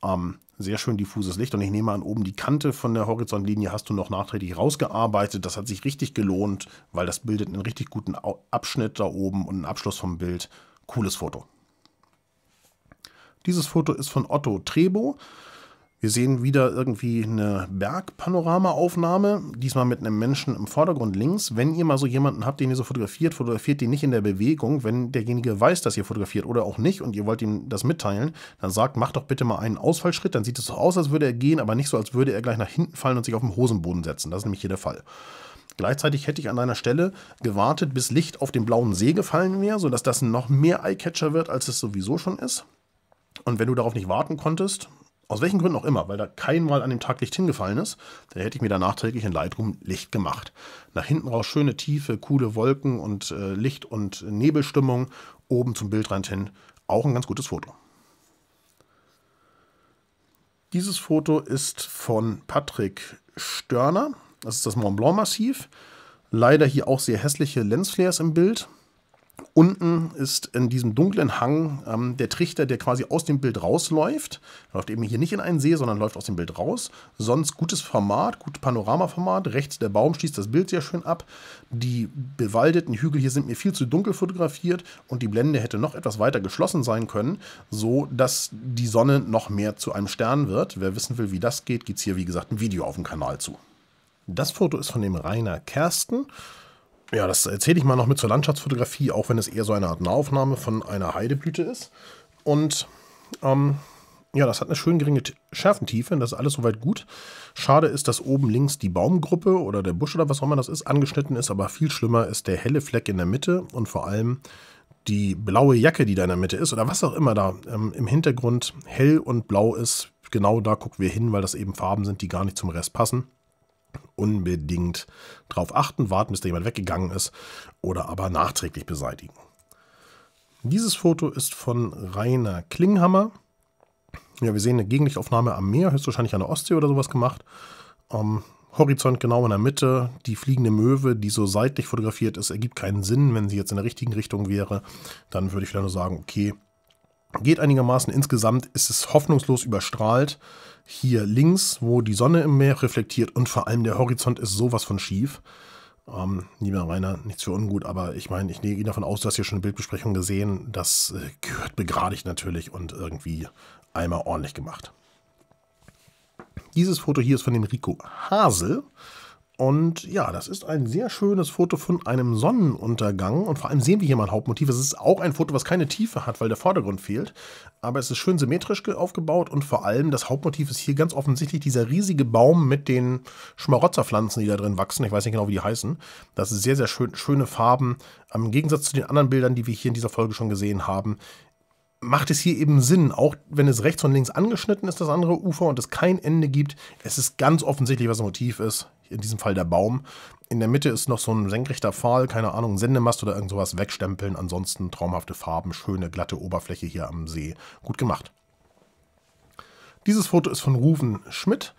Ähm, sehr schön diffuses Licht und ich nehme an, oben die Kante von der Horizontlinie hast du noch nachträglich rausgearbeitet. Das hat sich richtig gelohnt, weil das bildet einen richtig guten Abschnitt da oben und einen Abschluss vom Bild. Cooles Foto. Dieses Foto ist von Otto Trebo. Wir sehen wieder irgendwie eine Bergpanoramaaufnahme, diesmal mit einem Menschen im Vordergrund links. Wenn ihr mal so jemanden habt, den ihr so fotografiert, fotografiert den nicht in der Bewegung. Wenn derjenige weiß, dass ihr fotografiert oder auch nicht und ihr wollt ihm das mitteilen, dann sagt, mach doch bitte mal einen Ausfallschritt. Dann sieht es so aus, als würde er gehen, aber nicht so, als würde er gleich nach hinten fallen und sich auf den Hosenboden setzen. Das ist nämlich hier der Fall. Gleichzeitig hätte ich an deiner Stelle gewartet, bis Licht auf den blauen See gefallen wäre, sodass das noch mehr Eyecatcher wird, als es sowieso schon ist. Und wenn du darauf nicht warten konntest, aus welchen Gründen auch immer, weil da kein Mal an dem Tag Licht hingefallen ist, dann hätte ich mir da nachträglich in Lightroom Licht gemacht. Nach hinten raus schöne, tiefe, coole Wolken und äh, Licht- und Nebelstimmung. Oben zum Bildrand hin auch ein ganz gutes Foto. Dieses Foto ist von Patrick Störner. Das ist das Mont Blanc Massiv. Leider hier auch sehr hässliche Lensflares im Bild. Unten ist in diesem dunklen Hang ähm, der Trichter, der quasi aus dem Bild rausläuft. läuft eben hier nicht in einen See, sondern läuft aus dem Bild raus. Sonst gutes Format, gutes Panoramaformat. Rechts der Baum schließt das Bild sehr schön ab. Die bewaldeten Hügel hier sind mir viel zu dunkel fotografiert und die Blende hätte noch etwas weiter geschlossen sein können, so dass die Sonne noch mehr zu einem Stern wird. Wer wissen will, wie das geht, gibt es hier wie gesagt ein Video auf dem Kanal zu. Das Foto ist von dem Rainer Kersten. Ja, das erzähle ich mal noch mit zur Landschaftsfotografie, auch wenn es eher so eine Art Nahaufnahme von einer Heideblüte ist. Und ähm, ja, das hat eine schön geringe Schärfentiefe und das ist alles soweit gut. Schade ist, dass oben links die Baumgruppe oder der Busch oder was auch immer das ist angeschnitten ist, aber viel schlimmer ist der helle Fleck in der Mitte und vor allem die blaue Jacke, die da in der Mitte ist oder was auch immer da ähm, im Hintergrund hell und blau ist. Genau da gucken wir hin, weil das eben Farben sind, die gar nicht zum Rest passen unbedingt drauf achten, warten, bis da jemand weggegangen ist oder aber nachträglich beseitigen. Dieses Foto ist von Rainer Klinghammer. Ja, wir sehen eine Gegenlichtaufnahme am Meer, höchstwahrscheinlich an der Ostsee oder sowas gemacht. Ähm, Horizont genau in der Mitte, die fliegende Möwe, die so seitlich fotografiert ist, ergibt keinen Sinn. Wenn sie jetzt in der richtigen Richtung wäre, dann würde ich wieder nur sagen, okay, geht einigermaßen. Insgesamt ist es hoffnungslos überstrahlt. Hier links, wo die Sonne im Meer reflektiert und vor allem der Horizont ist sowas von schief. Ähm, lieber Rainer, nichts für ungut, aber ich meine, ich gehe davon aus, du hast hier schon eine Bildbesprechung gesehen. Das äh, gehört begradigt natürlich und irgendwie einmal ordentlich gemacht. Dieses Foto hier ist von dem Rico Hasel. Und ja, das ist ein sehr schönes Foto von einem Sonnenuntergang. Und vor allem sehen wir hier mal ein Hauptmotiv. Es ist auch ein Foto, was keine Tiefe hat, weil der Vordergrund fehlt. Aber es ist schön symmetrisch aufgebaut und vor allem das Hauptmotiv ist hier ganz offensichtlich dieser riesige Baum mit den Schmarotzerpflanzen, die da drin wachsen. Ich weiß nicht genau, wie die heißen. Das ist sehr, sehr schön, schöne Farben. Im Gegensatz zu den anderen Bildern, die wir hier in dieser Folge schon gesehen haben, macht es hier eben Sinn, auch wenn es rechts und links angeschnitten ist, das andere Ufer und es kein Ende gibt. Es ist ganz offensichtlich, was das Motiv ist in diesem Fall der Baum. In der Mitte ist noch so ein senkrechter Pfahl, keine Ahnung, Sendemast oder irgend sowas wegstempeln. Ansonsten traumhafte Farben, schöne glatte Oberfläche hier am See. Gut gemacht. Dieses Foto ist von Ruven Schmidt.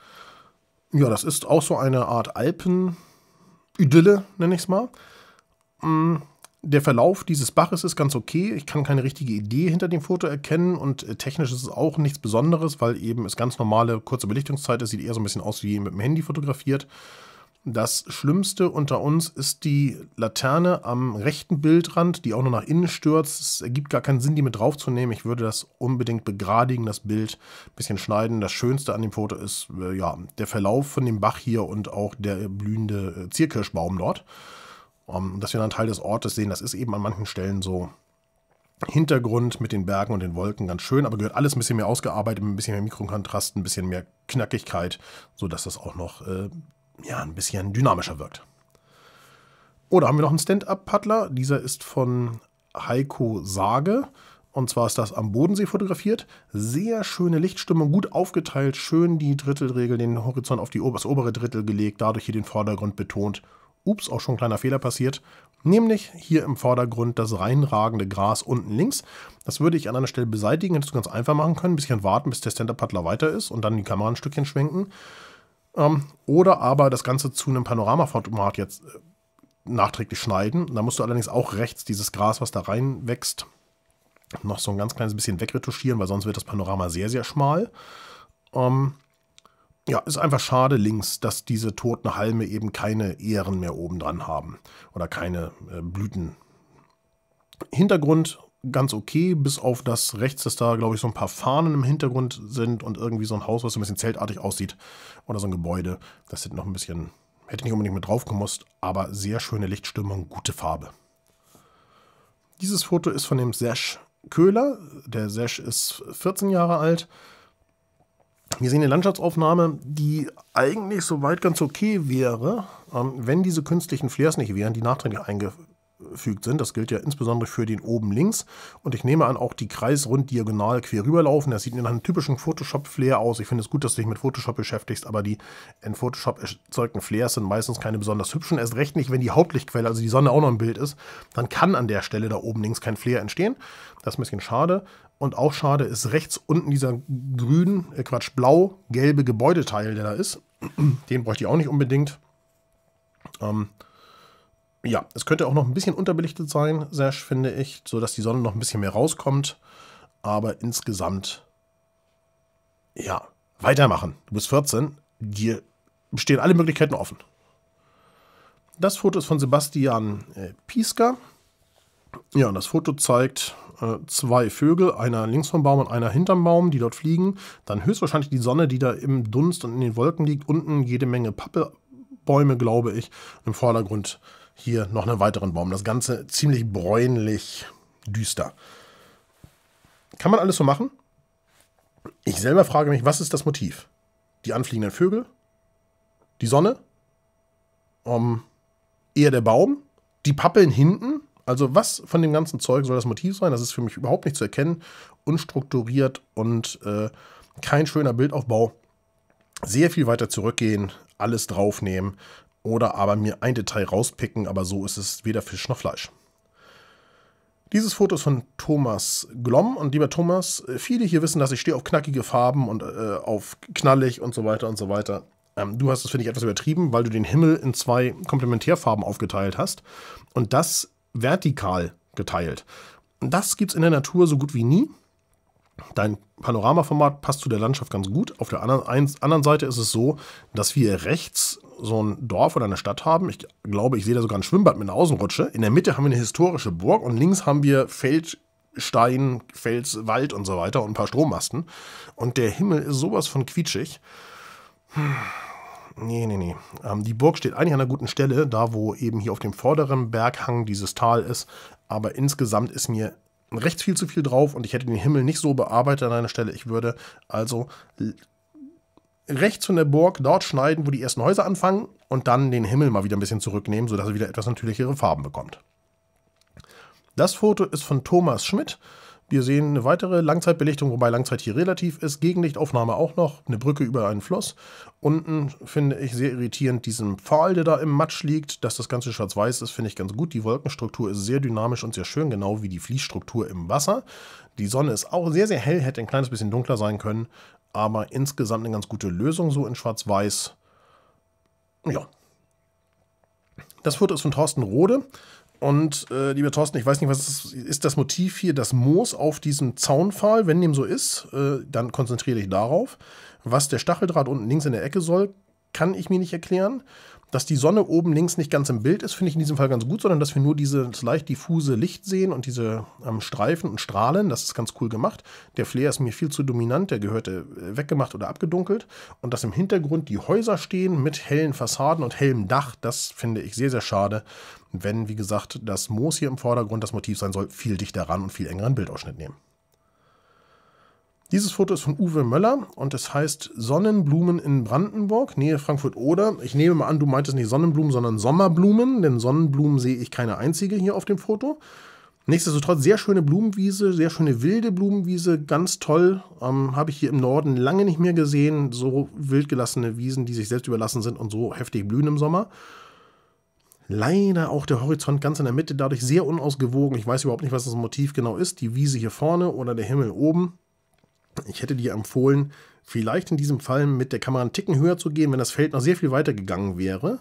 Ja, das ist auch so eine Art Alpen-Idylle, nenne ich es mal. Mm, der Verlauf dieses Baches ist ganz okay. Ich kann keine richtige Idee hinter dem Foto erkennen und äh, technisch ist es auch nichts Besonderes, weil eben es ganz normale kurze Belichtungszeit ist. Sieht eher so ein bisschen aus wie mit dem Handy fotografiert. Das Schlimmste unter uns ist die Laterne am rechten Bildrand, die auch nur nach innen stürzt. Es ergibt gar keinen Sinn, die mit draufzunehmen. Ich würde das unbedingt begradigen, das Bild ein bisschen schneiden. Das Schönste an dem Foto ist äh, ja, der Verlauf von dem Bach hier und auch der blühende äh, Zierkirschbaum dort. Um, ähm, dass wir einen Teil des Ortes sehen, das ist eben an manchen Stellen so Hintergrund mit den Bergen und den Wolken ganz schön, aber gehört alles ein bisschen mehr ausgearbeitet, ein bisschen mehr Mikrokontrast, ein bisschen mehr Knackigkeit, sodass das auch noch äh, ja, ein bisschen dynamischer wirkt. Oder haben wir noch einen Stand-Up-Paddler? Dieser ist von Heiko Sage. Und zwar ist das am Bodensee fotografiert. Sehr schöne Lichtstimmung, gut aufgeteilt, schön die Drittelregel, den Horizont auf die, das obere Drittel gelegt, dadurch hier den Vordergrund betont ups, auch schon ein kleiner Fehler passiert, nämlich hier im Vordergrund das reinragende Gras unten links. Das würde ich an einer Stelle beseitigen, hättest du ganz einfach machen können, ein bisschen warten, bis der Stand-Up-Paddler weiter ist und dann die Kamera ein Stückchen schwenken. Ähm, oder aber das Ganze zu einem Panoramaformat jetzt äh, nachträglich schneiden. Da musst du allerdings auch rechts dieses Gras, was da reinwächst, noch so ein ganz kleines bisschen wegretuschieren, weil sonst wird das Panorama sehr, sehr schmal. Ähm, ja, ist einfach schade links, dass diese toten Halme eben keine Ähren mehr obendran haben oder keine äh, Blüten. Hintergrund ganz okay, bis auf das rechts, dass da, glaube ich, so ein paar Fahnen im Hintergrund sind und irgendwie so ein Haus, was so ein bisschen zeltartig aussieht oder so ein Gebäude. Das hätte noch ein bisschen, hätte nicht unbedingt mit drauf gemusst, aber sehr schöne Lichtstimmung, gute Farbe. Dieses Foto ist von dem Sesh Köhler. Der Sesh ist 14 Jahre alt wir sehen eine Landschaftsaufnahme, die eigentlich soweit ganz okay wäre, ähm, wenn diese künstlichen Flares nicht wären, die nachträglich eingefügt sind. Das gilt ja insbesondere für den oben links. Und ich nehme an, auch die kreisrund diagonal quer rüberlaufen. Das sieht in einem typischen Photoshop-Flair aus. Ich finde es gut, dass du dich mit Photoshop beschäftigst, aber die in Photoshop erzeugten Flares sind meistens keine besonders hübschen. Erst recht nicht, wenn die Hauptlichtquelle, also die Sonne, auch noch im Bild ist. Dann kann an der Stelle da oben links kein Flair entstehen. Das ist ein bisschen schade und auch schade ist rechts unten dieser grün, äh Quatsch, blau-gelbe Gebäudeteil, der da ist. Den bräuchte ich auch nicht unbedingt. Ähm, ja, es könnte auch noch ein bisschen unterbelichtet sein, sehr finde ich, sodass die Sonne noch ein bisschen mehr rauskommt. Aber insgesamt, ja, weitermachen. Du bist 14, dir stehen alle Möglichkeiten offen. Das Foto ist von Sebastian äh, Pieska. Ja, und das Foto zeigt äh, zwei Vögel, einer links vom Baum und einer hinterm Baum, die dort fliegen. Dann höchstwahrscheinlich die Sonne, die da im Dunst und in den Wolken liegt. Unten jede Menge Pappelbäume, glaube ich. Im Vordergrund hier noch einen weiteren Baum. Das Ganze ziemlich bräunlich düster. Kann man alles so machen? Ich selber frage mich, was ist das Motiv? Die anfliegenden Vögel? Die Sonne? Um, ähm, eher der Baum? Die Pappeln hinten? Also was von dem ganzen Zeug soll das Motiv sein? Das ist für mich überhaupt nicht zu erkennen. Unstrukturiert und äh, kein schöner Bildaufbau. Sehr viel weiter zurückgehen, alles draufnehmen oder aber mir ein Detail rauspicken, aber so ist es weder Fisch noch Fleisch. Dieses Foto ist von Thomas Glomm. Und lieber Thomas, viele hier wissen, dass ich stehe auf knackige Farben und äh, auf knallig und so weiter und so weiter. Ähm, du hast es, finde ich, etwas übertrieben, weil du den Himmel in zwei Komplementärfarben aufgeteilt hast. Und das vertikal geteilt. Das gibt es in der Natur so gut wie nie. Dein Panoramaformat passt zu der Landschaft ganz gut. Auf der anderen Seite ist es so, dass wir rechts so ein Dorf oder eine Stadt haben. Ich glaube, ich sehe da sogar ein Schwimmbad mit einer Außenrutsche. In der Mitte haben wir eine historische Burg und links haben wir Feld, Stein, Fels, Wald und so weiter und ein paar Strommasten. Und der Himmel ist sowas von quietschig. Hm. Nee, nee, nee. Ähm, die Burg steht eigentlich an einer guten Stelle, da wo eben hier auf dem vorderen Berghang dieses Tal ist. Aber insgesamt ist mir recht viel zu viel drauf und ich hätte den Himmel nicht so bearbeitet an einer Stelle. Ich würde also rechts von der Burg dort schneiden, wo die ersten Häuser anfangen und dann den Himmel mal wieder ein bisschen zurücknehmen, sodass er wieder etwas natürlichere Farben bekommt. Das Foto ist von Thomas Schmidt. Wir sehen eine weitere Langzeitbelichtung, wobei Langzeit hier relativ ist. Gegenlichtaufnahme auch noch, eine Brücke über einen Fluss. Unten finde ich sehr irritierend diesen Pfahl, der da im Matsch liegt. Dass das Ganze schwarz-weiß ist, finde ich ganz gut. Die Wolkenstruktur ist sehr dynamisch und sehr schön, genau wie die Fließstruktur im Wasser. Die Sonne ist auch sehr, sehr hell, hätte ein kleines bisschen dunkler sein können. Aber insgesamt eine ganz gute Lösung so in schwarz-weiß. Ja, das Foto ist von Thorsten Rode. Und äh, lieber Thorsten, ich weiß nicht, was ist, ist das Motiv hier, das Moos auf diesem Zaunpfahl? Wenn dem so ist, äh, dann konzentriere dich darauf. Was der Stacheldraht unten links in der Ecke soll, kann ich mir nicht erklären dass die Sonne oben links nicht ganz im Bild ist, finde ich in diesem Fall ganz gut, sondern dass wir nur dieses leicht diffuse Licht sehen und diese ähm, Streifen und Strahlen. Das ist ganz cool gemacht. Der Flair ist mir viel zu dominant, der gehörte äh, weggemacht oder abgedunkelt. Und dass im Hintergrund die Häuser stehen mit hellen Fassaden und hellem Dach, das finde ich sehr, sehr schade. Wenn, wie gesagt, das Moos hier im Vordergrund das Motiv sein soll, viel dichter ran und viel engeren Bildausschnitt nehmen. Dieses Foto ist von Uwe Möller und es heißt Sonnenblumen in Brandenburg, Nähe Frankfurt-Oder. Ich nehme mal an, du meintest nicht Sonnenblumen, sondern Sommerblumen, denn Sonnenblumen sehe ich keine einzige hier auf dem Foto. Nichtsdestotrotz sehr schöne Blumenwiese, sehr schöne wilde Blumenwiese, ganz toll. Ähm, Habe ich hier im Norden lange nicht mehr gesehen. So wild gelassene Wiesen, die sich selbst überlassen sind und so heftig blühen im Sommer. Leider auch der Horizont ganz in der Mitte, dadurch sehr unausgewogen. Ich weiß überhaupt nicht, was das Motiv genau ist. Die Wiese hier vorne oder der Himmel oben. Ich hätte dir empfohlen, vielleicht in diesem Fall mit der Kamera einen Ticken höher zu gehen, wenn das Feld noch sehr viel weiter gegangen wäre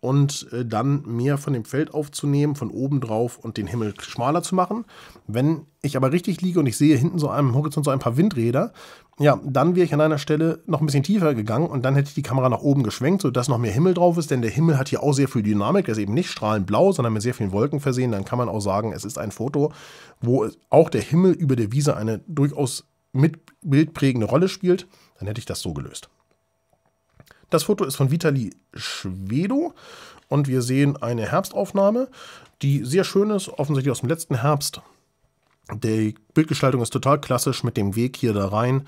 und äh, dann mehr von dem Feld aufzunehmen, von oben drauf und den Himmel schmaler zu machen. Wenn ich aber richtig liege und ich sehe hinten so einem Horizont so ein paar Windräder, ja, dann wäre ich an einer Stelle noch ein bisschen tiefer gegangen und dann hätte ich die Kamera nach oben geschwenkt, sodass noch mehr Himmel drauf ist, denn der Himmel hat hier auch sehr viel Dynamik, der ist eben nicht strahlend blau, sondern mit sehr vielen Wolken versehen. Dann kann man auch sagen, es ist ein Foto, wo auch der Himmel über der Wiese eine durchaus mit bildprägende Rolle spielt, dann hätte ich das so gelöst. Das Foto ist von Vitali Schwedo und wir sehen eine Herbstaufnahme, die sehr schön ist, offensichtlich aus dem letzten Herbst. Die Bildgestaltung ist total klassisch mit dem Weg hier da rein.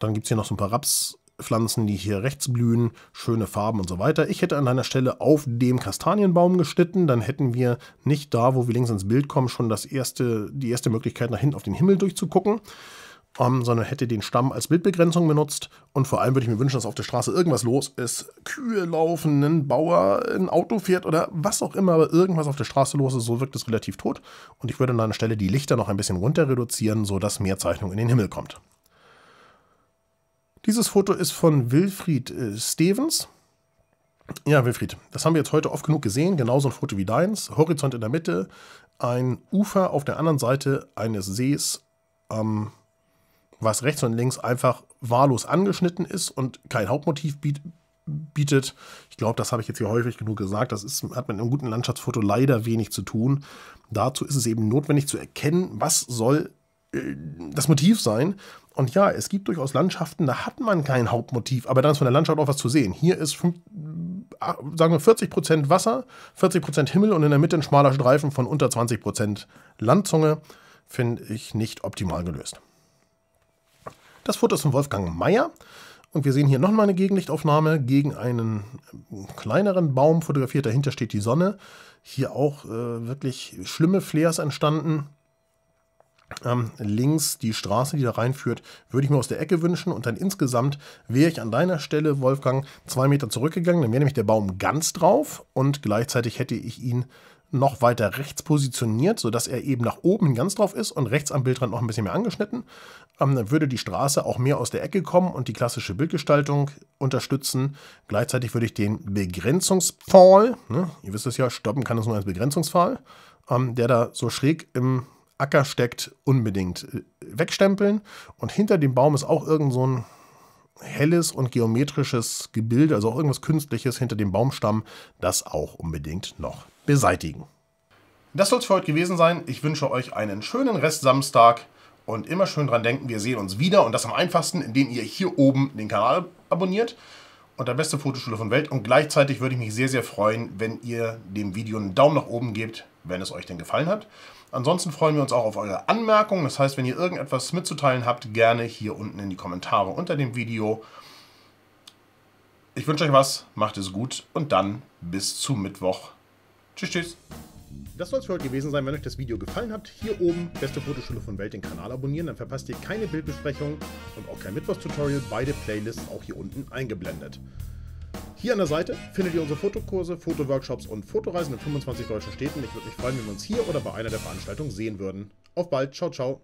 Dann gibt es hier noch so ein paar Rapspflanzen, die hier rechts blühen, schöne Farben und so weiter. Ich hätte an einer Stelle auf dem Kastanienbaum geschnitten, dann hätten wir nicht da, wo wir links ins Bild kommen, schon das erste, die erste Möglichkeit nach hinten auf den Himmel durchzugucken um, sondern hätte den Stamm als Bildbegrenzung benutzt. Und vor allem würde ich mir wünschen, dass auf der Straße irgendwas los ist. Kühe laufen, ein Bauer ein Auto fährt oder was auch immer, aber irgendwas auf der Straße los ist, so wirkt es relativ tot. Und ich würde an einer Stelle die Lichter noch ein bisschen runter reduzieren, sodass mehr Zeichnung in den Himmel kommt. Dieses Foto ist von Wilfried äh, Stevens. Ja, Wilfried, das haben wir jetzt heute oft genug gesehen, genauso ein Foto wie deins. Horizont in der Mitte, ein Ufer auf der anderen Seite eines Sees. Ähm, was rechts und links einfach wahllos angeschnitten ist und kein Hauptmotiv bietet. Ich glaube, das habe ich jetzt hier häufig genug gesagt. Das ist, hat mit einem guten Landschaftsfoto leider wenig zu tun. Dazu ist es eben notwendig zu erkennen, was soll äh, das Motiv sein. Und ja, es gibt durchaus Landschaften, da hat man kein Hauptmotiv, aber dann ist von der Landschaft auch was zu sehen. Hier ist 5, ah, sagen wir 40% Wasser, 40% Himmel und in der Mitte ein schmaler Streifen von unter 20% Landzunge. Finde ich nicht optimal gelöst. Das Foto ist von Wolfgang Meyer. Und wir sehen hier nochmal eine Gegenlichtaufnahme gegen einen ähm, kleineren Baum fotografiert. Dahinter steht die Sonne. Hier auch äh, wirklich schlimme Flares entstanden. Ähm, links die Straße, die da reinführt, würde ich mir aus der Ecke wünschen. Und dann insgesamt wäre ich an deiner Stelle, Wolfgang, zwei Meter zurückgegangen. Dann wäre nämlich der Baum ganz drauf und gleichzeitig hätte ich ihn noch weiter rechts positioniert, sodass er eben nach oben ganz drauf ist und rechts am Bildrand noch ein bisschen mehr angeschnitten. Ähm, dann würde die Straße auch mehr aus der Ecke kommen und die klassische Bildgestaltung unterstützen. Gleichzeitig würde ich den Begrenzungspfahl, ne, ihr wisst es ja, stoppen kann es nur als Begrenzungspfahl, ähm, der da so schräg im Acker steckt, unbedingt äh, wegstempeln. Und hinter dem Baum ist auch irgend so ein helles und geometrisches Gebilde, also auch irgendwas Künstliches hinter dem Baumstamm, das auch unbedingt noch beseitigen. Das soll es für heute gewesen sein. Ich wünsche euch einen schönen Rest Samstag. Und immer schön dran denken, wir sehen uns wieder. Und das am einfachsten, indem ihr hier oben den Kanal abonniert. Und der beste Fotoschule von Welt. Und gleichzeitig würde ich mich sehr, sehr freuen, wenn ihr dem Video einen Daumen nach oben gebt, wenn es euch denn gefallen hat. Ansonsten freuen wir uns auch auf eure Anmerkungen. Das heißt, wenn ihr irgendetwas mitzuteilen habt, gerne hier unten in die Kommentare unter dem Video. Ich wünsche euch was, macht es gut und dann bis zum Mittwoch. Tschüss, tschüss. Das soll es für heute gewesen sein. Wenn euch das Video gefallen hat, hier oben, beste Fotoschule von Welt, den Kanal abonnieren, dann verpasst ihr keine Bildbesprechung und auch kein Mittwochstutorial. Beide Playlists auch hier unten eingeblendet. Hier an der Seite findet ihr unsere Fotokurse, Fotoworkshops und Fotoreisen in 25 deutschen Städten. Ich würde mich freuen, wenn wir uns hier oder bei einer der Veranstaltungen sehen würden. Auf bald, ciao, ciao.